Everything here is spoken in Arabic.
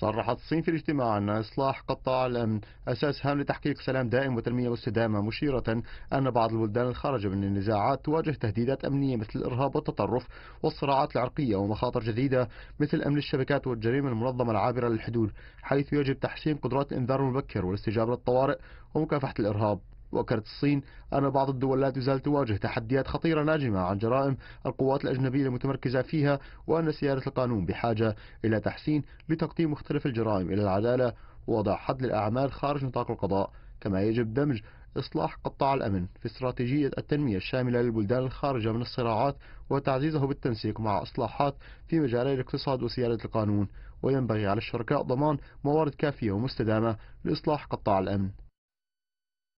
صرحت الصين في الاجتماع أن إصلاح قطاع الأمن أساس هام لتحقيق سلام دائم وتنمية واستدامة مشيرة أن بعض البلدان الخارجة من النزاعات تواجه تهديدات أمنية مثل الإرهاب والتطرف والصراعات العرقية ومخاطر جديدة مثل أمن الشبكات والجريمة المنظمة العابرة للحدود حيث يجب تحسين قدرات الإنذار المبكر والاستجابة للطوارئ ومكافحة الإرهاب وكرت الصين أن بعض الدول لا تزال تواجه تحديات خطيرة ناجمة عن جرائم القوات الأجنبية المتمركزة فيها وأن سيادة القانون بحاجة إلى تحسين لتقديم مختلف الجرائم إلى العدالة ووضع حد للأعمال خارج نطاق القضاء كما يجب دمج إصلاح قطاع الأمن في استراتيجية التنمية الشاملة للبلدان الخارجة من الصراعات وتعزيزه بالتنسيق مع إصلاحات في مجالي الاقتصاد وسيادة القانون وينبغي على الشركاء ضمان موارد كافية ومستدامة لإصلاح قطاع الأمن